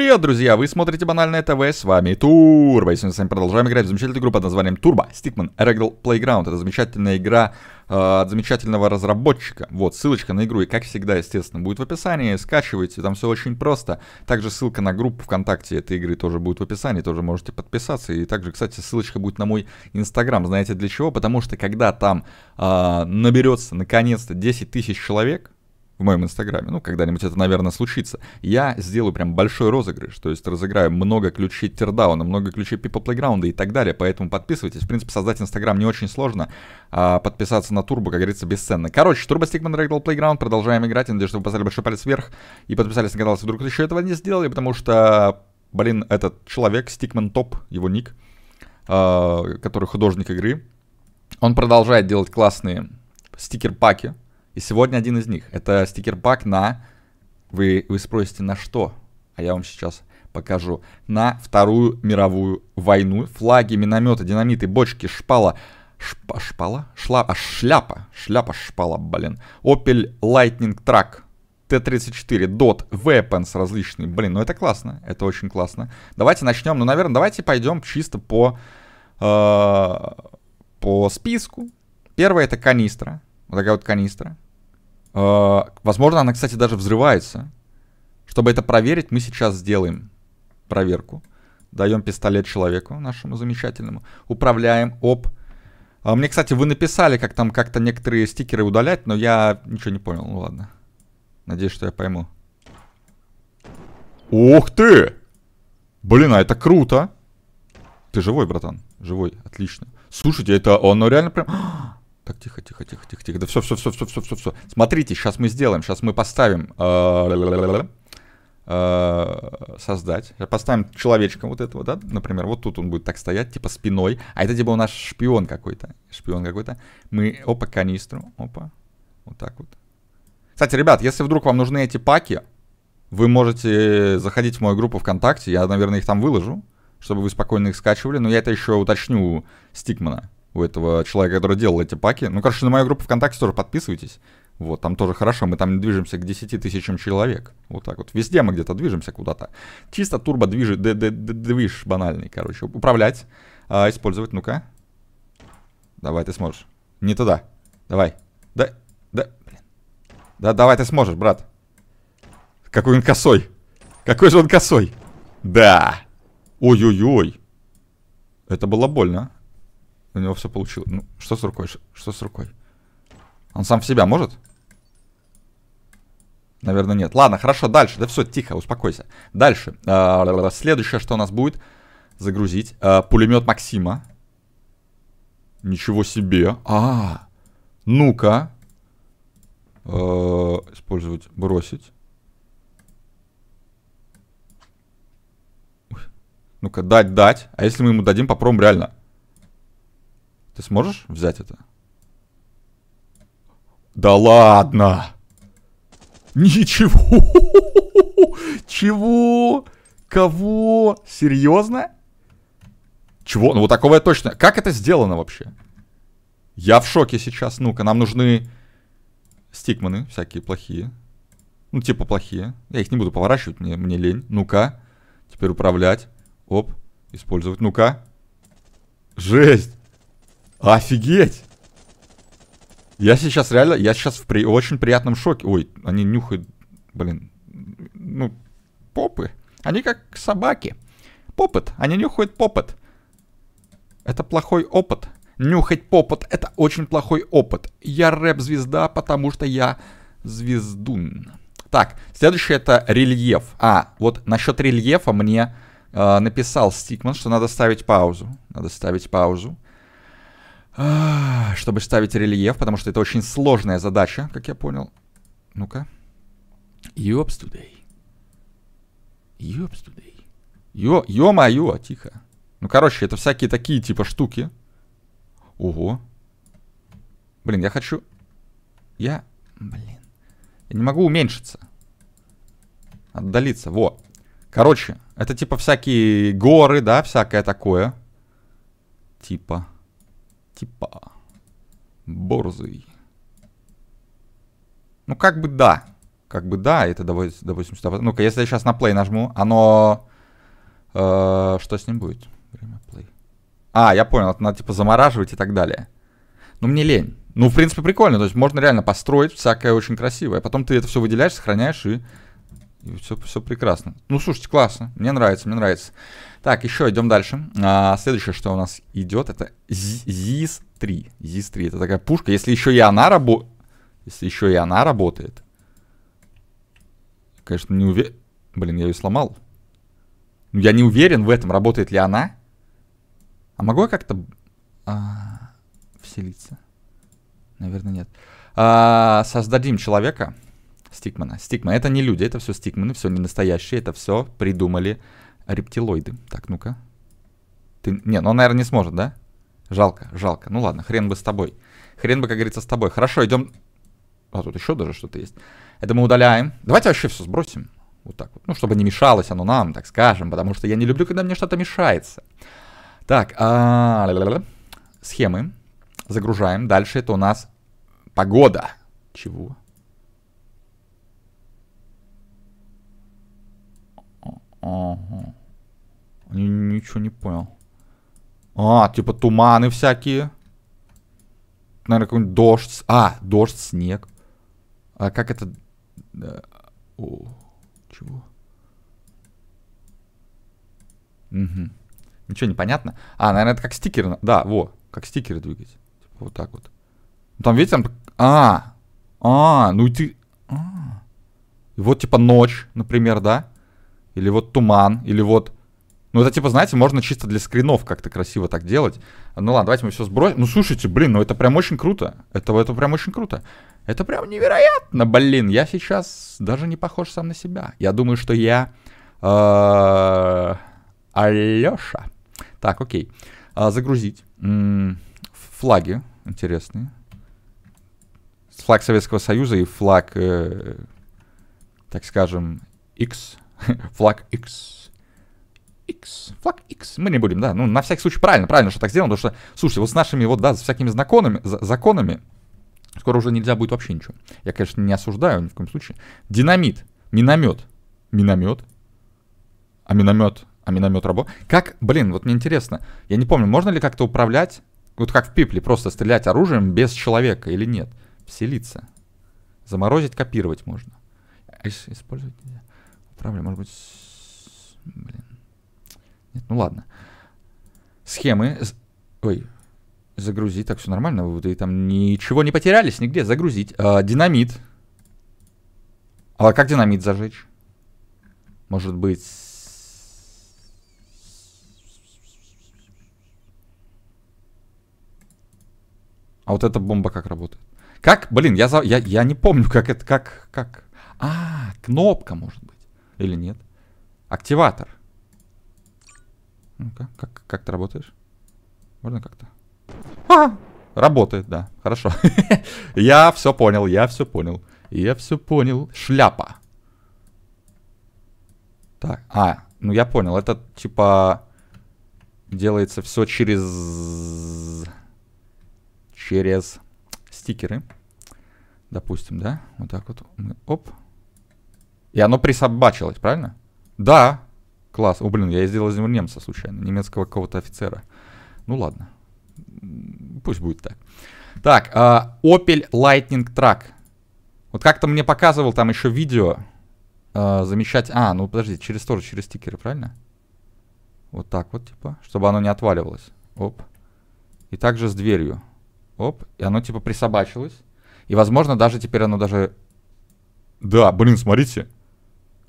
Привет, друзья! Вы смотрите Банальное ТВ, с вами Турбо. И сегодня с вами продолжаем играть в замечательную игру под названием Турбо Stickman Regal Playground. Это замечательная игра э, от замечательного разработчика. Вот, ссылочка на игру, и как всегда, естественно, будет в описании. Скачивайте, там все очень просто. Также ссылка на группу ВКонтакте этой игры тоже будет в описании, тоже можете подписаться. И также, кстати, ссылочка будет на мой Инстаграм. Знаете для чего? Потому что когда там э, а, наберется, наконец-то, 10 тысяч человек, в моем инстаграме. Ну, когда-нибудь это, наверное, случится. Я сделаю прям большой розыгрыш, то есть разыграю много ключей Тердауна, много ключей People Playground и так далее, поэтому подписывайтесь. В принципе, создать инстаграм не очень сложно, а подписаться на турбо, как говорится, бесценно. Короче, Turbo Stickman Ragdoll Playground, продолжаем играть, я надеюсь, что вы поставили большой палец вверх и подписались на канал, если вдруг еще этого не сделали, потому что, блин, этот человек, Стикман Топ, его ник, а, который художник игры, он продолжает делать классные стикер-паки, и сегодня один из них. Это стикер-пак на... Вы, вы спросите, на что? А я вам сейчас покажу. На Вторую мировую войну. Флаги, минометы, динамиты, бочки, шпала. Шпа, шпала? Шла, а, шляпа. Шляпа, шпала, блин. Opel Lightning Truck. Т-34, DOT, Weapons различные. Блин, ну это классно. Это очень классно. Давайте начнем. Ну, наверное, давайте пойдем чисто по... Э, по списку. Первое это канистра. Вот такая вот канистра. Э, возможно, она, кстати, даже взрывается. Чтобы это проверить, мы сейчас сделаем проверку. Даем пистолет человеку нашему замечательному. Управляем об... А мне, кстати, вы написали, как там как-то некоторые стикеры удалять, но я ничего не понял. Ну ладно. Надеюсь, что я пойму. Ух ты! Блин, а это круто! Ты живой, братан? Живой, отлично. Слушайте, это оно реально прям... Так, тихо, тихо, тихо, тихо, тихо. Да все, все, все, все, все, все, все. Смотрите, сейчас мы сделаем, сейчас мы поставим... Э, э, создать. Э, поставим человечка вот этого, да, например, вот тут он будет так стоять, типа спиной. А это типа у нас шпион какой-то. Шпион какой-то. Мы, опа, канистру, опа. Вот так вот. Кстати, ребят, если вдруг вам нужны эти паки, вы можете заходить в мою группу ВКонтакте. Я, наверное, их там выложу, чтобы вы спокойно их скачивали. Но я это еще уточню Стикмана у этого человека, который делал эти паки. Ну, короче, на мою группу ВКонтакте тоже подписывайтесь. Вот, там тоже хорошо, мы там движемся к 10 тысячам человек. Вот так вот. Везде мы где-то движемся куда-то. Чисто турбо движ, движ банальный, короче. Управлять, э, использовать, ну-ка. Давай, ты сможешь. Не туда. Давай. Да, да, блин. Да, давай, ты сможешь, брат. Какой он косой. Какой же он косой. Да. Ой-ой-ой. Это было больно у него все получилось. Ну, что с рукой? Что с рукой? Он сам в себя может? Наверное, нет. Ладно, хорошо, дальше. Да все, тихо, успокойся. Дальше. А, Следующее, что у нас будет, загрузить. А, Пулемет Максима. Ничего себе. А, ну-ка. А, использовать, бросить. Ну-ка, дать, дать. А если мы ему дадим, попробуем реально ты сможешь взять это? Да ладно! Ничего! Чего? Кого? Серьезно? Чего? Ну, вот такого я точно... Как это сделано вообще? Я в шоке сейчас. Ну-ка, нам нужны стикманы всякие плохие. Ну, типа плохие. Я их не буду поворачивать, мне, мне лень. Ну-ка. Теперь управлять. Оп. Использовать. Ну-ка. Жесть. Офигеть! Я сейчас реально, я сейчас в при, очень приятном шоке. Ой, они нюхают, блин, ну, попы. Они как собаки. Попыт? они нюхают попыт? Это плохой опыт. Нюхать попыт? это очень плохой опыт. Я рэп-звезда, потому что я звездун. Так, следующее это рельеф. А, вот насчет рельефа мне э, написал Стикман, что надо ставить паузу. Надо ставить паузу. А, чтобы ставить рельеф, потому что это очень сложная задача, как я понял. Ну-ка. Ёпс тудей. Ёпс тудей. Ё, ё-моё, тихо. Ну, короче, это всякие такие типа штуки. Ого. Блин, я хочу... Я... Блин. Я не могу уменьшиться. Отдалиться, во. Короче, это типа всякие горы, да, всякое такое. Типа. Типа. Борзый. Ну, как бы да. Как бы да, это, допустим, сюда... Ну-ка, если я сейчас на play нажму, оно... Э, что с ним будет? Время play. А, я понял, это надо, типа, замораживать и так далее. Ну, мне лень. Ну, в принципе, прикольно. То есть можно реально построить всякое очень красивое. А потом ты это все выделяешь, сохраняешь и и все, все прекрасно. Ну, слушайте, классно. Мне нравится, мне нравится. Так, еще идем дальше. А, следующее, что у нас идет, это ЗИС-3. ЗИС-3 это такая пушка. Если еще и она работает... Если еще и она работает... Конечно, не уверен... Блин, я ее сломал. Ну, я не уверен в этом, работает ли она. А могу я как-то... А... Вселиться? Наверное, нет. А, создадим человека. Стикмана. Стигма. Это не люди, это все стикманы, все не настоящие, это все придумали рептилоиды. Так, ну-ка. Ты... Не, ну он, наверное, не сможет, да? Жалко, жалко. Ну ладно, хрен бы с тобой. Хрен бы, как говорится, с тобой. Хорошо, идем... А тут еще даже что-то есть. Это мы удаляем. Давайте вообще все сбросим. Вот так вот. Ну, чтобы не мешалось оно нам, так скажем. Потому что я не люблю, когда мне что-то мешается. Так, а... схемы. Загружаем. Дальше это у нас погода. Чего? Ага. Ничего не понял. А, типа туманы всякие. Наверное, какой-нибудь дождь. А, дождь, снег. А как это... Э, о, чего? Угу. Ничего не понятно. А, наверное, это как стикеры. Да, во, как стикеры двигать. Типа вот так вот. Ну, там, ветер, А, а, ну и ты... А. вот, типа, ночь, например, да? Или вот туман, или вот... Ну, это типа, знаете, можно чисто для скринов как-то красиво так делать. Ну ладно, давайте мы все сбросим. Ну, слушайте, блин, ну это прям очень круто. Это, это прям очень круто. Это прям невероятно, блин. Я сейчас даже не похож сам на себя. Я думаю, что я... Э, Алёша. Так, окей. А, загрузить. флаги интересные. Флаг Советского Союза и флаг, э, так скажем, X флаг X. X, флаг X. Мы не будем, да. Ну, на всякий случай, правильно, правильно, что так сделано, потому что, слушайте, вот с нашими, вот, да, с всякими законами, за, законами, скоро уже нельзя будет вообще ничего. Я, конечно, не осуждаю ни в коем случае. Динамит, миномет, миномет, а миномет, а миномет работает. Как, блин, вот мне интересно, я не помню, можно ли как-то управлять, вот как в пипле, просто стрелять оружием без человека или нет? Вселиться. Заморозить, копировать можно. А использовать нельзя. Правильно, может быть... Блин. Нет, ну ладно. Схемы. Ой, загрузить. Так, все нормально. Вы там ничего не потерялись нигде. Загрузить. А, динамит. А как динамит зажечь? Может быть... А вот эта бомба как работает? Как? Блин, я, за... я, я не помню, как это, как, как. А, кнопка, может быть. Или нет? Активатор. Ну-ка, как, как ты работаешь? Можно как-то? А! Работает, да. Хорошо. я все понял, я все понял. Я все понял. Шляпа. Так, а, ну я понял. Это типа делается все через... Через стикеры. Допустим, да? Вот так вот. Оп. И оно присобачилось, правильно? Да. Класс. О, блин, я сделал из него немца случайно. Немецкого какого-то офицера. Ну ладно. Пусть будет так. Так, э, Opel Lightning Track. Вот как-то мне показывал там еще видео. Э, замечать... А, ну подожди, через тоже через стикеры, правильно? Вот так вот, типа. Чтобы оно не отваливалось. Оп. И также с дверью. Оп. И оно типа присобачилось. И, возможно, даже теперь оно даже... Да, блин, смотрите.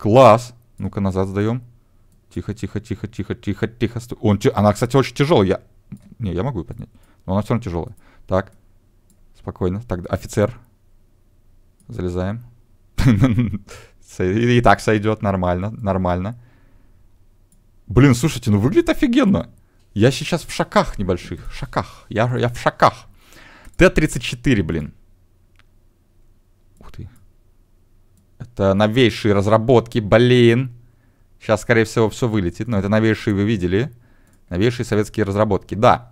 Класс. Ну-ка, назад сдаем. Тихо, тихо, тихо, тихо, тихо, тихо. Он, она, кстати, очень тяжелая. Я... Не, я могу ее поднять. Но она все равно тяжелая. Так. Спокойно. Так, офицер. Залезаем. И так сойдет. Нормально, нормально. Блин, слушайте, ну выглядит офигенно. Я сейчас в шаках небольших. Шаках. Я, я в шаках. Т-34, блин. Это новейшие разработки, блин. Сейчас, скорее всего, все вылетит, но это новейшие вы видели. Новейшие советские разработки, да.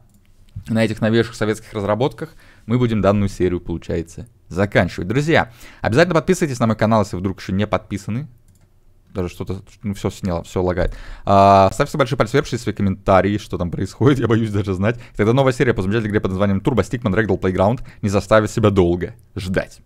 На этих новейших советских разработках мы будем данную серию, получается, заканчивать. Друзья, обязательно подписывайтесь на мой канал, если вдруг еще не подписаны. Даже что-то, ну, все сняло, все лагает. А, ставьте большие пальцы вверх, пишите свои комментарии, что там происходит, я боюсь даже знать. Тогда новая серия по замечательной игре под названием Turbo Stickman Ragdoll Playground не заставит себя долго ждать.